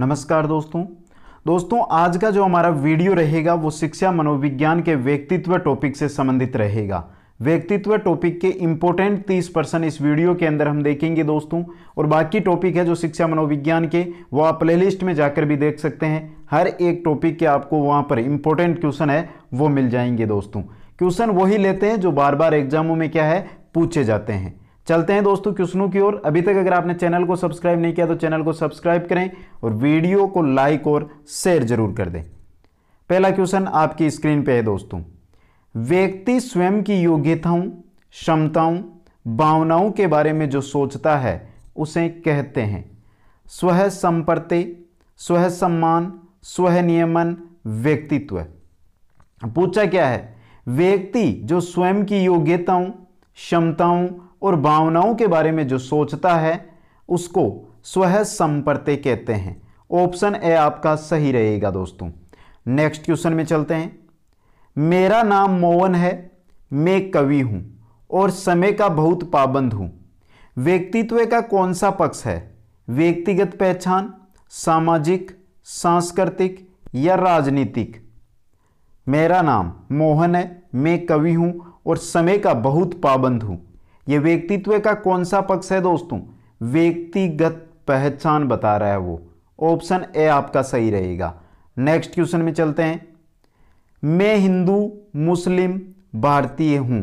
नमस्कार दोस्तों दोस्तों आज का जो हमारा वीडियो रहेगा वो शिक्षा मनोविज्ञान के व्यक्तित्व टॉपिक से संबंधित रहेगा व्यक्तित्व टॉपिक के इम्पोर्टेंट 30 परसेंट इस वीडियो के अंदर हम देखेंगे दोस्तों और बाकी टॉपिक है जो शिक्षा मनोविज्ञान के वो आप प्लेलिस्ट में जाकर भी देख सकते हैं हर एक टॉपिक के आपको वहाँ पर इम्पोर्टेंट क्वेश्चन है वो मिल जाएंगे दोस्तों क्वेश्चन वही लेते हैं जो बार बार एग्जामों में क्या है पूछे जाते हैं चलते हैं दोस्तों क्वेश्चनों की ओर अभी तक अगर आपने चैनल को सब्सक्राइब नहीं किया तो चैनल को सब्सक्राइब करें और वीडियो को लाइक और शेयर जरूर कर दें पहला क्वेश्चन आपकी स्क्रीन पे है दोस्तों व्यक्ति स्वयं की योग्यताओं क्षमताओं भावनाओं के बारे में जो सोचता है उसे कहते हैं स्व संपर्ति स्व सम्मान स्व नियमन व्यक्तित्व पूछा क्या है व्यक्ति जो स्वयं की योग्यताओं क्षमताओं और भावनाओं के बारे में जो सोचता है उसको स्वह संपर्ते कहते हैं ऑप्शन ए आपका सही रहेगा दोस्तों नेक्स्ट क्वेश्चन में चलते हैं मेरा नाम मोहन है मैं कवि हूं और समय का बहुत पाबंद हूं व्यक्तित्व का कौन सा पक्ष है व्यक्तिगत पहचान सामाजिक सांस्कृतिक या राजनीतिक मेरा नाम मोहन है मैं कवि हूं और समय का बहुत पाबंद हूं ये व्यक्तित्व का कौन सा पक्ष है दोस्तों व्यक्तिगत पहचान बता रहा है वो ऑप्शन ए आपका सही रहेगा नेक्स्ट क्वेश्चन में चलते हैं मैं हिंदू मुस्लिम भारतीय हूं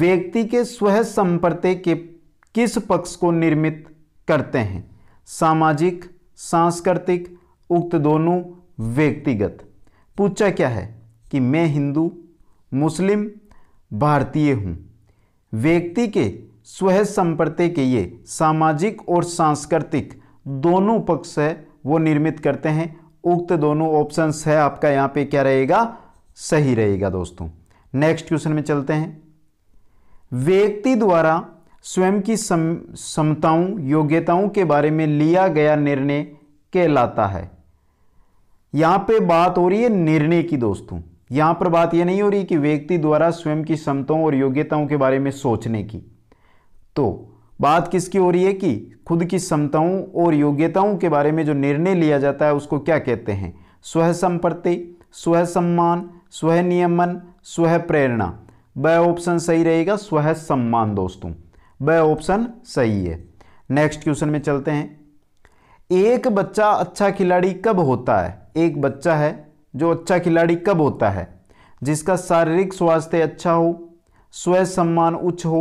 व्यक्ति के स्वह संपर्ते के किस पक्ष को निर्मित करते हैं सामाजिक सांस्कृतिक उक्त दोनों व्यक्तिगत पूछा क्या है कि मैं हिंदू मुस्लिम भारतीय हूं व्यक्ति के स्वह संपर्ति के ये सामाजिक और सांस्कृतिक दोनों पक्ष है वो निर्मित करते हैं उक्त दोनों ऑप्शंस है आपका यहां पे क्या रहेगा सही रहेगा दोस्तों नेक्स्ट क्वेश्चन में चलते हैं व्यक्ति द्वारा स्वयं की समताओं योग्यताओं के बारे में लिया गया निर्णय कहलाता है यहां पे बात हो रही है निर्णय की दोस्तों यहां पर बात यह नहीं हो रही कि व्यक्ति द्वारा स्वयं की क्षमताओं और योग्यताओं के बारे में सोचने की तो बात किसकी हो रही है कि खुद की क्षमताओं और योग्यताओं के बारे में जो निर्णय लिया जाता है उसको क्या कहते हैं स्व संपत्ति स्व सम्मान स्व नियमन स्व प्रेरणा ब ऑप्शन सही रहेगा स्व सम्मान दोस्तों ब ऑप्शन सही है नेक्स्ट क्वेश्चन में चलते हैं एक बच्चा अच्छा खिलाड़ी कब होता है एक बच्चा है जो अच्छा खिलाड़ी कब होता है जिसका शारीरिक स्वास्थ्य अच्छा हो स्व सम्मान उच्च हो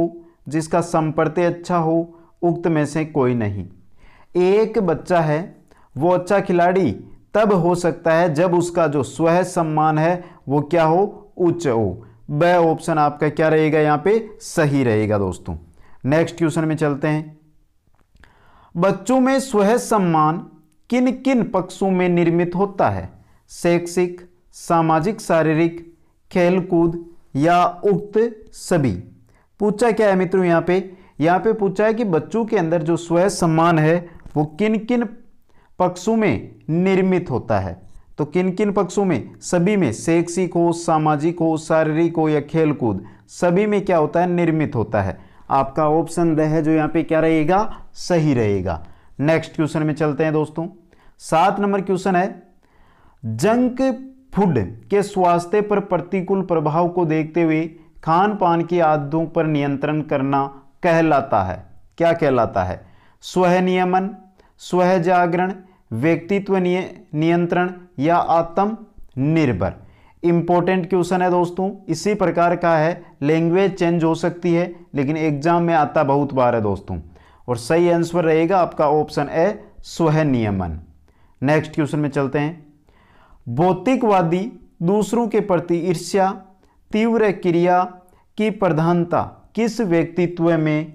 जिसका संप्रत्य अच्छा हो उक्त में से कोई नहीं एक बच्चा है वो अच्छा खिलाड़ी तब हो सकता है जब उसका जो स्व सम्मान है वो क्या हो उच्च हो वह ऑप्शन आपका क्या रहेगा यहाँ पे सही रहेगा दोस्तों नेक्स्ट क्वेश्चन में चलते हैं बच्चों में स्व सम्मान किन किन पक्षों में निर्मित होता है शैक्षिक सामाजिक शारीरिक खेलकूद या उक्त सभी पूछा क्या है मित्रों यहाँ पे यहाँ पे पूछा है कि बच्चों के अंदर जो स्वयं सम्मान है वो किन किन पक्षों में निर्मित होता है तो किन किन पक्षों में सभी में शैक्षिक हो सामाजिक हो शारीरिक हो या खेलकूद सभी में क्या होता है निर्मित होता है आपका ऑप्शन रह है जो यहाँ पे क्या रहेगा सही रहेगा नेक्स्ट क्वेश्चन में चलते हैं दोस्तों सात नंबर क्वेश्चन है जंक फूड के स्वास्थ्य पर प्रतिकूल प्रभाव को देखते हुए खान पान की आदतों पर नियंत्रण करना कहलाता है क्या कहलाता है स्व नियमन स्व जागरण व्यक्तित्व नियंत्रण या आत्म निर्भर इंपॉर्टेंट क्वेश्चन है दोस्तों इसी प्रकार का है लैंग्वेज चेंज हो सकती है लेकिन एग्जाम में आता बहुत बार है दोस्तों और सही आंसर रहेगा आपका ऑप्शन ए स्व नियमन नेक्स्ट क्वेश्चन में चलते हैं भौतिकवादी दूसरों के प्रति ईर्ष्या तीव्र क्रिया की प्रधानता किस व्यक्तित्व में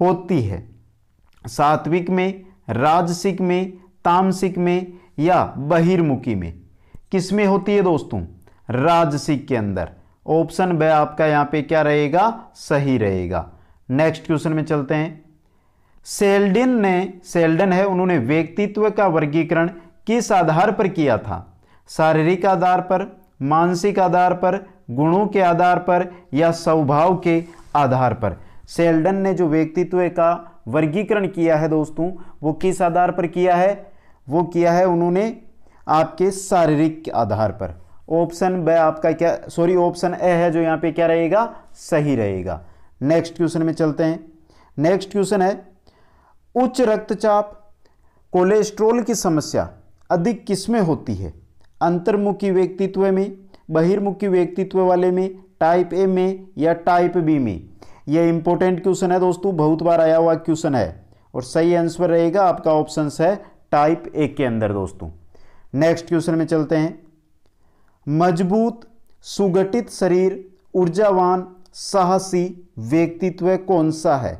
होती है सात्विक में राजसिक में तामसिक में या बहिर्मुखी में किस में होती है दोस्तों राजसिक के अंदर ऑप्शन ब आपका यहाँ पे क्या रहेगा सही रहेगा नेक्स्ट क्वेश्चन में चलते हैं सेल्डन ने सेल्डन है उन्होंने व्यक्तित्व का वर्गीकरण किस आधार पर किया था शारीरिक आधार पर मानसिक आधार पर गुणों के आधार पर या स्वभाव के आधार पर सेल्डन ने जो व्यक्तित्व का वर्गीकरण किया है दोस्तों वो किस आधार पर किया है वो किया है उन्होंने आपके शारीरिक आधार पर ऑप्शन ब आपका क्या सॉरी ऑप्शन ए है जो यहाँ पे क्या रहेगा सही रहेगा नेक्स्ट क्वेश्चन में चलते हैं नेक्स्ट क्वेश्चन है उच्च रक्तचाप कोलेस्ट्रोल की समस्या अधिक किसमें होती है अंतर्मुखी व्यक्तित्व में बहिर्मुखी व्यक्तित्व वाले में टाइप ए में या टाइप बी में यह इंपॉर्टेंट क्वेश्चन है दोस्तों बहुत बार आया हुआ क्वेश्चन है और सही आंसर रहेगा आपका ऑप्शन है टाइप ए के अंदर दोस्तों नेक्स्ट क्वेश्चन में चलते हैं मजबूत सुगठित शरीर ऊर्जावान साहसी व्यक्तित्व कौन सा है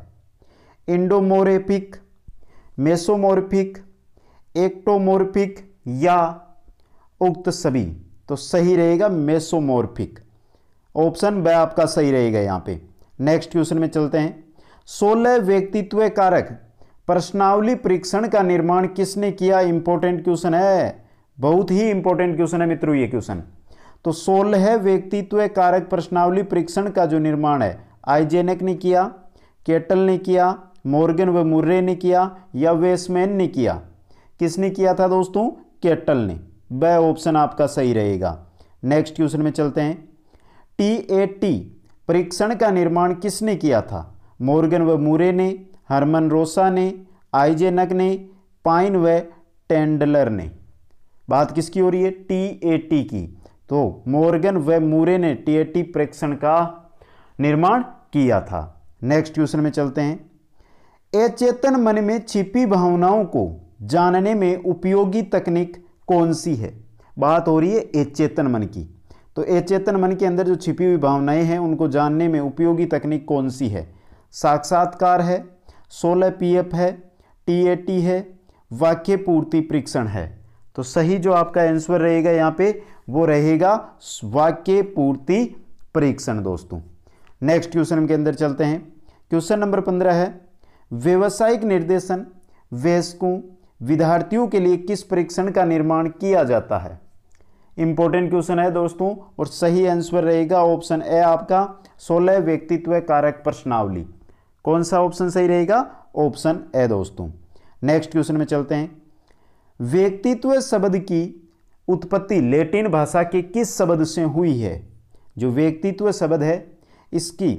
इंडोमोरेपिक मेसोमोरफिक एक्टोमोरफिक या उक्त सभी तो सही रहेगा मेसोमोर्फिक ऑप्शन ब आपका सही रहेगा यहाँ पे नेक्स्ट क्वेश्चन में चलते हैं सोलह व्यक्तित्व कारक प्रश्नावली परीक्षण का निर्माण किसने किया इंपॉर्टेंट क्वेश्चन है बहुत ही इंपॉर्टेंट क्वेश्चन है मित्रों ये क्वेश्चन तो सोलह व्यक्तित्व कारक प्रश्नावली परीक्षण का जो निर्माण है आईजेनेक ने किया केटल ने किया मॉर्गन व मुर्रे ने किया या वेस्मैन ने किया किसने किया था दोस्तों केटल ने वह ऑप्शन आपका सही रहेगा नेक्स्ट क्वेश्चन में चलते हैं टी ए टी परीक्षण का निर्माण किसने किया था मोर्गन व मूरे ने हरमन रोसा ने आईजे नक ने पाइन व टेंडलर ने बात किसकी हो रही है टी ए टी की तो मोर्गन व मूरे ने टी ए टी परीक्षण का निर्माण किया था नेक्स्ट क्वेश्चन में चलते हैं अचेतन मन में छिपी भावनाओं को जानने में उपयोगी तकनीक कौन सी है बात हो रही है अचेतन मन की तो अचेतन मन के अंदर जो छिपी हुई भावनाएं हैं उनको जानने में उपयोगी तकनीक कौन सी है साक्षात्कार है सोलह पी एफ है टी ए टी है वाक्य पूर्ति परीक्षण है तो सही जो आपका आंसर रहेगा यहाँ पे वो रहेगा वाक्य पूर्ति परीक्षण दोस्तों नेक्स्ट क्वेश्चन के अंदर चलते हैं क्वेश्चन नंबर पंद्रह है व्यवसायिक निर्देशन वयस्कों विद्यार्थियों के लिए किस परीक्षण का निर्माण किया जाता है इंपॉर्टेंट क्वेश्चन है दोस्तों और सही आंसर रहेगा ऑप्शन ए आपका सोलह व्यक्तित्व कारक प्रश्नावली कौन सा ऑप्शन सही रहेगा ऑप्शन ए दोस्तों नेक्स्ट क्वेश्चन में चलते हैं व्यक्तित्व शब्द की उत्पत्ति लेटिन भाषा के किस शब्द से हुई है जो व्यक्तित्व शब्द है इसकी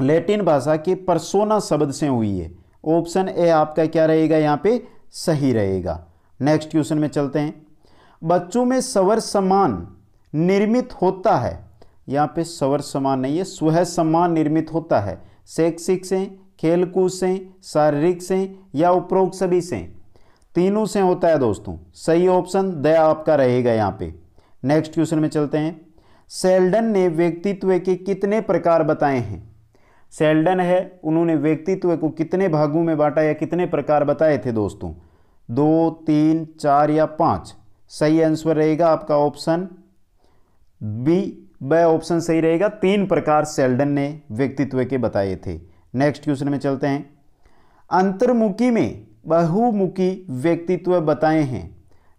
लेटिन भाषा के परसोना शब्द से हुई है ऑप्शन ए आपका क्या रहेगा यहाँ पे सही रहेगा नेक्स्ट क्वेश्चन में चलते हैं बच्चों में सवर समान निर्मित होता है यहाँ पे सवर समान नहीं है स्वह समान निर्मित होता है शैक्षिक से खेलकूद से शारीरिक से या उपरोक्त सभी से तीनों से होता है दोस्तों सही ऑप्शन दया आपका रहेगा यहाँ पे नेक्स्ट क्वेश्चन में चलते हैं सेल्डन ने व्यक्तित्व के कितने प्रकार बताए हैं सेल्डन है उन्होंने व्यक्तित्व को कितने भागों में बांटा या कितने प्रकार बताए थे दोस्तों दो तीन चार या पाँच सही आंसर रहेगा आपका ऑप्शन बी ब ऑप्शन सही रहेगा तीन प्रकार सेल्डन ने व्यक्तित्व के बताए थे नेक्स्ट क्वेश्चन में चलते हैं अंतर्मुखी में बहुमुखी व्यक्तित्व बताए हैं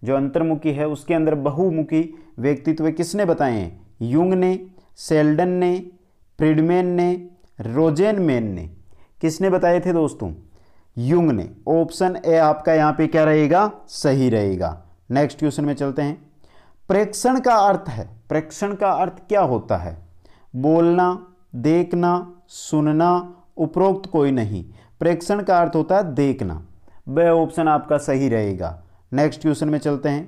जो अंतर्मुखी है उसके अंदर बहुमुखी व्यक्तित्व किसने बताए हैं युंग ने सेल्डन ने फ्रीडमैन ने रोजेन मेन ने किसने बताए थे दोस्तों युंग ने ऑप्शन ए आपका यहां पे क्या रहेगा सही रहेगा नेक्स्ट क्वेश्चन में चलते हैं प्रेक्षण का अर्थ है प्रेक्षण का अर्थ क्या होता है बोलना देखना सुनना उपरोक्त कोई नहीं प्रेक्षण का अर्थ होता है देखना वह ऑप्शन आपका सही रहेगा नेक्स्ट क्वेश्चन में चलते हैं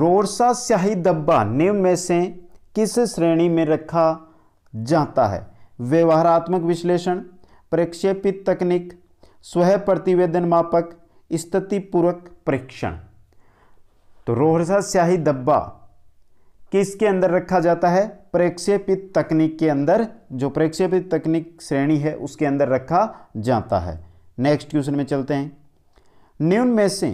रोरसा स्याही डब्बा निम्न में से किस श्रेणी में रखा जाता है व्यवहारात्मक विश्लेषण प्रक्षेपित तकनीक स्वह प्रतिवेदन मापक स्थितिपूर्वक परीक्षण तो रोहरसा स्याही डब्बा किसके अंदर रखा जाता है प्रक्षेपित तकनीक के अंदर जो प्रक्षेपित तकनीक श्रेणी है उसके अंदर रखा जाता है नेक्स्ट क्वेश्चन में चलते हैं निम्न में से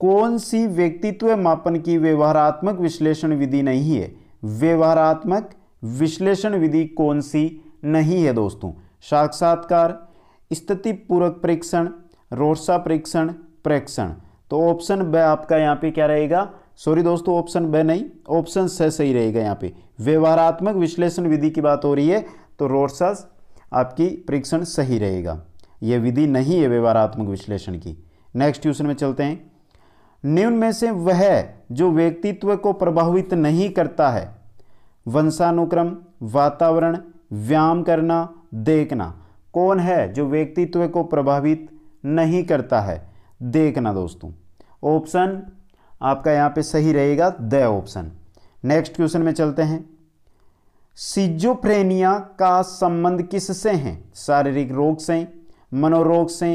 कौन सी व्यक्तित्व मापन की व्यवहारात्मक विश्लेषण विधि नहीं है व्यवहारात्मक विश्लेषण विधि कौन सी नहीं है दोस्तों साक्षात्कार स्थिति पूर्वक परीक्षण रोडसा परीक्षण परीक्षण तो ऑप्शन ब आपका यहाँ पे क्या रहेगा सॉरी दोस्तों ऑप्शन ब नहीं ऑप्शन स सही रहेगा यहाँ पे व्यवहारात्मक विश्लेषण विधि की बात हो रही है तो रोडसा आपकी परीक्षण सही रहेगा यह विधि नहीं है व्यवहारात्मक विश्लेषण की नेक्स्ट क्वेश्चन में चलते हैं निम्न में से वह जो व्यक्तित्व को प्रभावित नहीं करता है वंशानुक्रम वातावरण व्यायाम करना देखना कौन है जो व्यक्तित्व को प्रभावित नहीं करता है देखना दोस्तों ऑप्शन आपका यहाँ पे सही रहेगा द ऑप्शन नेक्स्ट क्वेश्चन में चलते हैं सिजोफ्रेनिया का संबंध किससे है शारीरिक रोग से मनोरोग से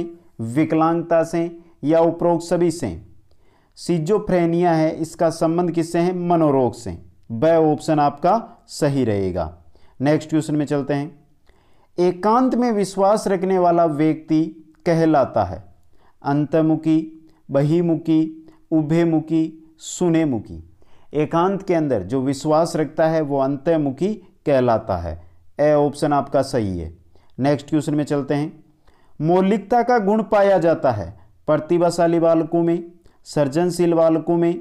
विकलांगता से या उपरोक्त सभी से सिजोफ्रेनिया है इसका संबंध किससे है मनोरोग से ब ऑप्शन आपका सही रहेगा नेक्स्ट क्वेश्चन में चलते हैं एकांत में विश्वास रखने वाला व्यक्ति कहलाता है अंतमुखी बहिमुखी उभयमुखी सुनेमुखी एकांत के अंदर जो विश्वास रखता है वो अंतमुखी कहलाता है ए ऑप्शन आपका सही है नेक्स्ट क्वेश्चन में चलते हैं मौलिकता का गुण पाया जाता है प्रतिभाशाली बालकों में सर्जनशील बालकों में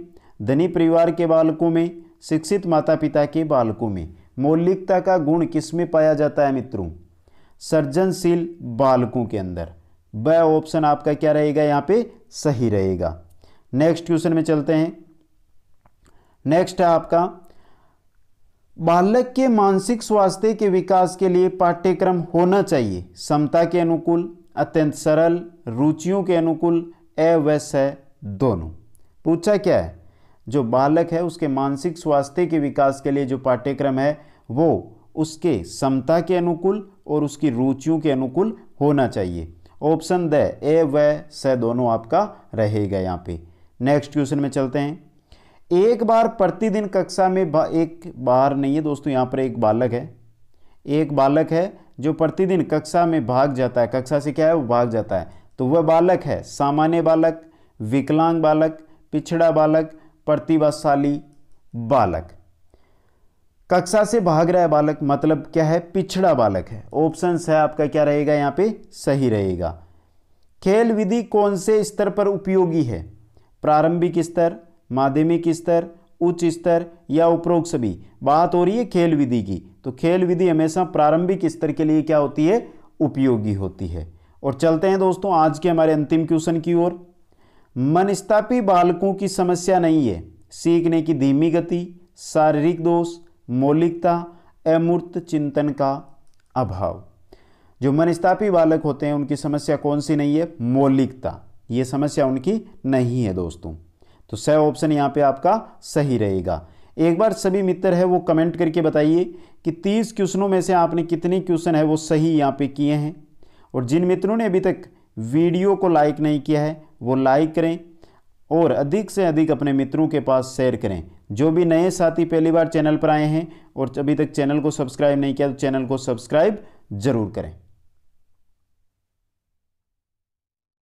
धनी परिवार के बालकों में शिक्षित माता पिता के बालकों में मौलिकता का गुण किस में पाया जाता है मित्रों सर्जनशील बालकों के अंदर वह ऑप्शन आपका क्या रहेगा यहाँ पे सही रहेगा नेक्स्ट क्वेश्चन में चलते हैं नेक्स्ट है आपका बालक के मानसिक स्वास्थ्य के विकास के लिए पाठ्यक्रम होना चाहिए समता के अनुकूल अत्यंत सरल रुचियों के अनुकूल ए स दोनों पूछा क्या है जो बालक है उसके मानसिक स्वास्थ्य के विकास के लिए जो पाठ्यक्रम है वो उसके समता के अनुकूल और उसकी रुचियों के अनुकूल होना चाहिए ऑप्शन द ए व स दोनों आपका रहेगा यहाँ पे नेक्स्ट क्वेश्चन में चलते हैं एक बार प्रतिदिन कक्षा में बा, एक बार नहीं है दोस्तों यहाँ पर एक बालक है एक बालक है जो प्रतिदिन कक्षा में भाग जाता है कक्षा से क्या है वो भाग जाता है तो वह बालक है सामान्य बालक विकलांग बालक पिछड़ा बालक प्रतिभाशाली बालक कक्षा से भाग रहा है बालक मतलब क्या है पिछड़ा बालक है ऑप्शन है आपका क्या रहेगा यहाँ पे सही रहेगा खेल विधि कौन से स्तर पर उपयोगी है प्रारंभिक स्तर माध्यमिक स्तर उच्च स्तर या उपरोक्त सभी बात हो रही है खेल विधि की तो खेल विधि हमेशा प्रारंभिक स्तर के लिए क्या होती है उपयोगी होती है और चलते हैं दोस्तों आज के हमारे अंतिम क्वेश्चन की ओर मनस्तापी बालकों की समस्या नहीं है सीखने की धीमी गति शारीरिक दोष मौलिकता अमूर्त चिंतन का अभाव जो मनस्तापी बालक होते हैं उनकी समस्या कौन सी नहीं है मौलिकता ये समस्या उनकी नहीं है दोस्तों तो स ऑप्शन यहाँ पे आपका सही रहेगा एक बार सभी मित्र है वो कमेंट करके बताइए कि तीस क्वेश्चनों में से आपने कितने क्वेश्चन है वो सही यहाँ पे किए हैं और जिन मित्रों ने अभी तक वीडियो को लाइक नहीं किया है वो लाइक करें और अधिक से अधिक अपने मित्रों के पास शेयर करें जो भी नए साथी पहली बार चैनल पर आए हैं और अभी तक चैनल को सब्सक्राइब नहीं किया तो चैनल को सब्सक्राइब ज़रूर करें